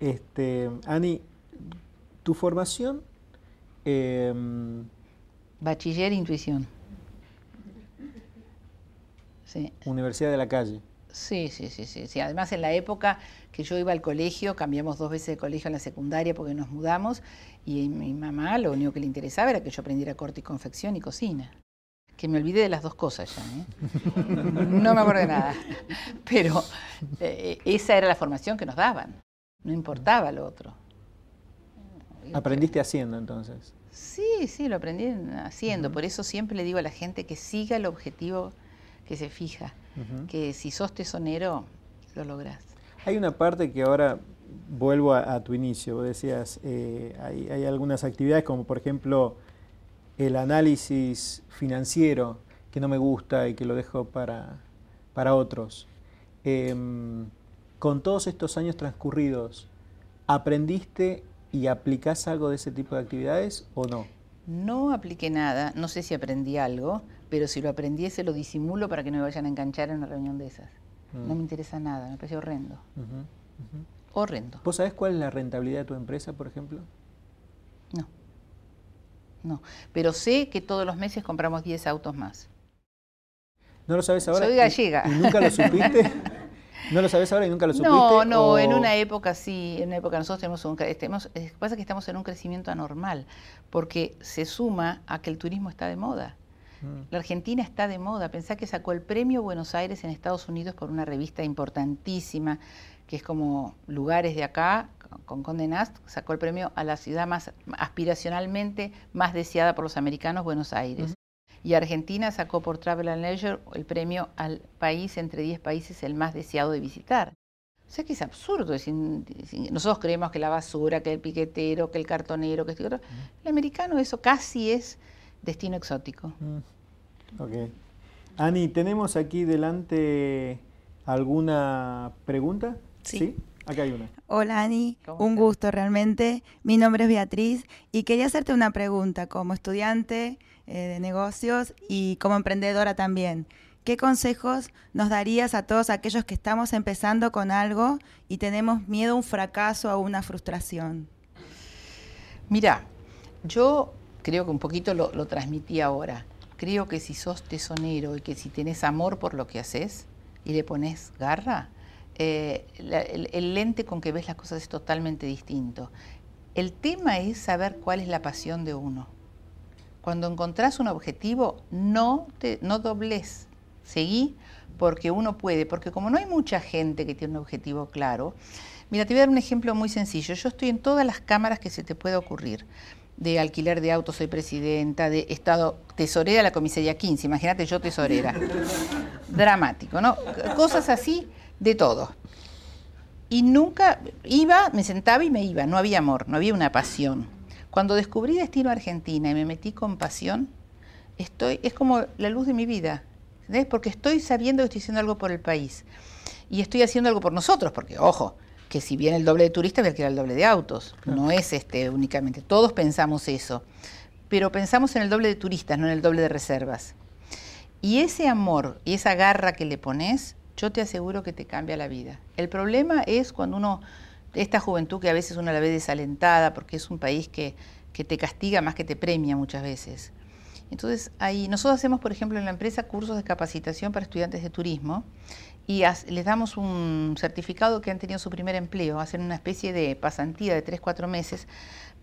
Este, Ani, tu formación. Eh, Bachiller Intuición. Universidad de la calle. Sí, sí, sí, sí, Además, en la época que yo iba al colegio, cambiamos dos veces de colegio en la secundaria porque nos mudamos y mi mamá lo único que le interesaba era que yo aprendiera corte y confección y cocina. Que me olvidé de las dos cosas ya. ¿eh? No me acuerdo de nada. Pero eh, esa era la formación que nos daban. No importaba lo otro. Mm. ¿Aprendiste haciendo entonces? Sí, sí, lo aprendí haciendo. Por eso siempre le digo a la gente que siga el objetivo que se fija. Que si sos tesonero, lo lográs. Hay una parte que ahora vuelvo a, tu inicio. Vos decías, eh, hay, algunas actividades como por ejemplo el análisis financiero que no me gusta y que lo dejo para, para otros. Em, con todos estos años transcurridos, ¿aprendiste y aplicás algo de ese tipo de actividades o no? No apliqué nada, no sé si aprendí algo, pero si lo aprendí se lo disimulo para que no me vayan a enganchar en una reunión de esas. Mm. No me interesa nada, me parece horrendo. Horrendo. ¿Vos sabés cuál es la rentabilidad de tu empresa, por ejemplo? No. No, pero sé que todos los meses compramos 10 autos más. ¿No lo sabes ahora? Soy gallega. y nunca lo supiste? ¿No lo sabes ahora y nunca lo supiste? No, no, en una época sí, en una época nosotros tenemos un... que eh, pasa que estamos en un crecimiento anormal, porque se suma a que el turismo está de moda. Mm. La Argentina está de moda. Pensá que sacó el premio Buenos Aires en Estados Unidos por una revista importantísima, que es como Lugares de acá, con Condenast, sacó el premio a la ciudad más aspiracionalmente más deseada por los americanos, Buenos Aires y Argentina sacó por Travel and Leisure el premio al país entre 10 países el más deseado de visitar. O sea que es absurdo. nosotros creemos que la basura, que el piquetero, que el cartonero, que este otro. El americano eso casi es destino exótico. Mm, Ani, ¿tenemos aquí delante alguna pregunta? ¿Sí? Acá hay una. Hola Ani, un gusto realmente. Mi nombre es Beatriz y quería hacerte una pregunta como estudiante eh, de negocios y como emprendedora también. ¿Qué consejos nos darías a todos aquellos que estamos empezando con algo y tenemos miedo a un fracaso o una frustración? Mira, yo creo que un poquito lo, lo transmití ahora. Creo que si sos tesonero y que si tenés amor por lo que haces y le pones garra, eh, el, lente con que ves las cosas es totalmente distinto. El tema es saber cuál es la pasión de uno. Cuando encontrás un objetivo, no, te, no dobles, seguí porque uno puede, porque como no hay mucha gente que tiene un objetivo claro, mira, te voy a dar un ejemplo muy sencillo. Yo estoy en todas las cámaras que se te pueda ocurrir de alquiler de autos, soy presidenta, de estado tesorera de la comisaría 15, imagínate yo tesorera. Dramático, ¿no? Cosas así de todo. Y nunca iba, me sentaba y me iba, no había amor, no había una pasión. Cuando descubrí Destino Argentina y me metí con pasión, estoy, es como la luz de mi vida, ¿entendés? Porque estoy sabiendo que estoy haciendo algo por el país y estoy haciendo algo por nosotros, porque ojo, que si viene el doble de turistas, voy a el doble de autos. No es este únicamente. Todos pensamos eso. Pero pensamos en el doble de turistas, no en el doble de reservas. Y ese amor y esa garra que le pones yo te aseguro que te cambia la vida. El problema es cuando uno, esta juventud que a veces uno la ve desalentada porque es un país que, que te castiga más que te premia muchas veces. Entonces, ahí nosotros hacemos, por ejemplo, en la empresa cursos de capacitación para estudiantes de turismo y les damos un certificado que han tenido su primer empleo, hacen una especie de pasantía de 3, 4 meses,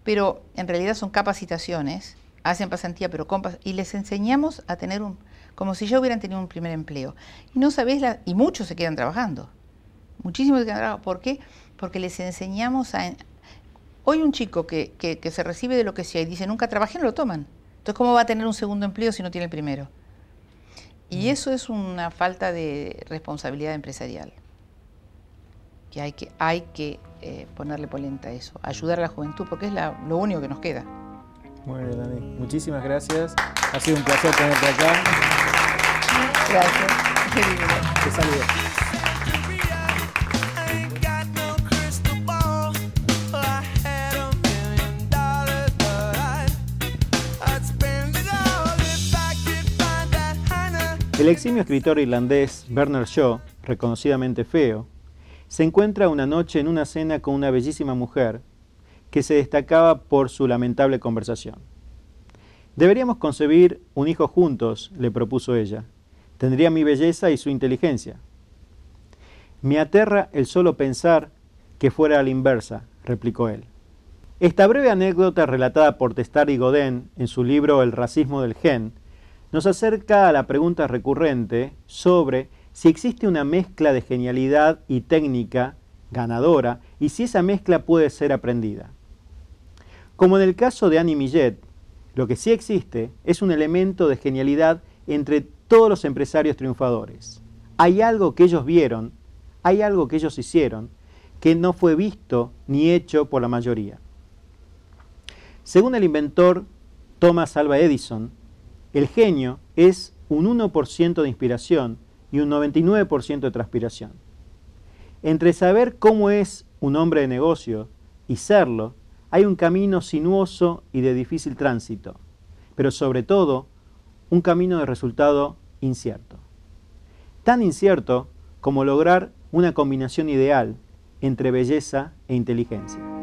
pero en realidad son capacitaciones, hacen pasantía pero compas y les enseñamos a tener un, como si ya hubieran tenido un primer empleo. Y no sabés, la, y muchos se quedan trabajando. Muchísimos se quedan trabajando. ¿Por qué? Porque les enseñamos a... Hoy un chico que, que, se recibe de lo que sea y dice, nunca trabajé, no lo toman. Entonces, ¿cómo va a tener un segundo empleo si no tiene el primero? Y mm. eso es una falta de responsabilidad empresarial. Que hay que, hay que eh, ponerle polenta a eso, ayudar a la juventud, porque es la, lo único que nos queda. Bueno, Dani, muchísimas gracias. Ha sido un placer tenerte acá. Gracias. Te saludo. El eximio escritor irlandés Bernard Shaw, reconocidamente feo, se encuentra una noche en una cena con una bellísima mujer que se destacaba por su lamentable conversación. Deberíamos concebir un hijo juntos, le propuso ella. Tendría mi belleza y su inteligencia. Me aterra el solo pensar que fuera a la inversa, replicó él. Esta breve anécdota relatada por y Godin en su libro El racismo del gen nos acerca a la pregunta recurrente sobre si existe una mezcla de genialidad y técnica ganadora y si esa mezcla puede ser aprendida. Como en el caso de Annie Millet, lo que sí existe es un elemento de genialidad entre todos los empresarios triunfadores. Hay algo que ellos vieron, hay algo que ellos hicieron, que no fue visto ni hecho por la mayoría. Según el inventor Thomas Alva Edison, el genio es un 1% de inspiración y un 99% de transpiración. Entre saber cómo es un hombre de negocio y serlo, hay un camino sinuoso y de difícil tránsito, pero sobre todo un camino de resultado incierto. Tan incierto como lograr una combinación ideal entre belleza e inteligencia.